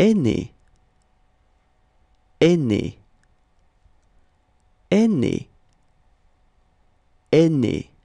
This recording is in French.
aîné, aîné, aîné, aîné.